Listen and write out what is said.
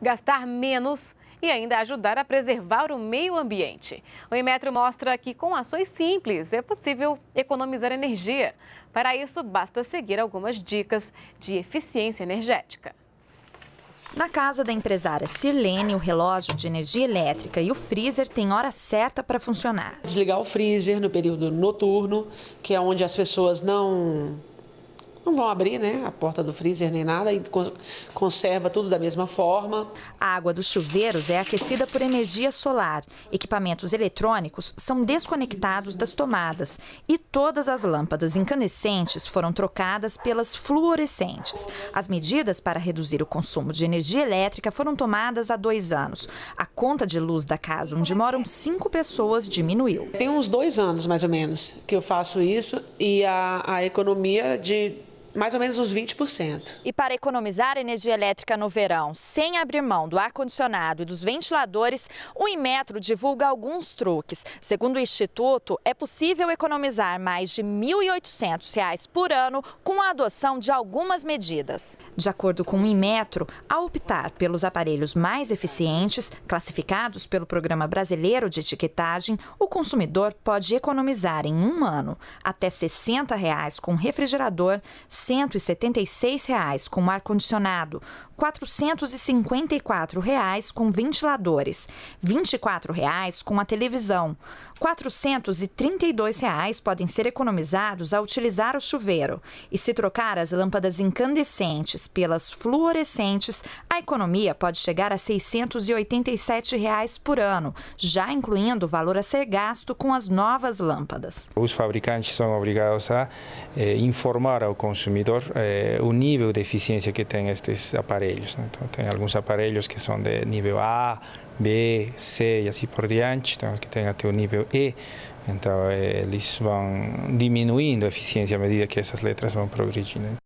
gastar menos e ainda ajudar a preservar o meio ambiente. O Inmetro mostra que com ações simples é possível economizar energia. Para isso, basta seguir algumas dicas de eficiência energética. Na casa da empresária Sirlene, o relógio de energia elétrica e o freezer têm hora certa para funcionar. Desligar o freezer no período noturno, que é onde as pessoas não não vão abrir né, a porta do freezer nem nada e conserva tudo da mesma forma. A água dos chuveiros é aquecida por energia solar. Equipamentos eletrônicos são desconectados das tomadas e todas as lâmpadas incandescentes foram trocadas pelas fluorescentes. As medidas para reduzir o consumo de energia elétrica foram tomadas há dois anos. A conta de luz da casa onde moram cinco pessoas diminuiu. Tem uns dois anos, mais ou menos, que eu faço isso e a, a economia de mais ou menos uns 20%. E para economizar energia elétrica no verão, sem abrir mão do ar-condicionado e dos ventiladores, o Inmetro divulga alguns truques. Segundo o Instituto, é possível economizar mais de R$ 1.800 por ano com a adoção de algumas medidas. De acordo com o Inmetro, ao optar pelos aparelhos mais eficientes, classificados pelo Programa Brasileiro de Etiquetagem, o consumidor pode economizar em um ano até R$ 60 reais com refrigerador, 176 reais com ar-condicionado, R$ 454 reais com ventiladores, R$ 24 reais com a televisão. R$ 432 reais podem ser economizados ao utilizar o chuveiro. E se trocar as lâmpadas incandescentes pelas fluorescentes, a economia pode chegar a R$ 687 reais por ano, já incluindo o valor a ser gasto com as novas lâmpadas. Os fabricantes são obrigados a eh, informar ao consumidor consumidor o eh, nível de eficiência que tem estes aparelhos. Né? Então, tem alguns aparelhos que são de nível A, B, C e assim por diante, então, que tem até o nível E. Então, eles vão diminuindo a eficiência à medida que essas letras vão progredindo.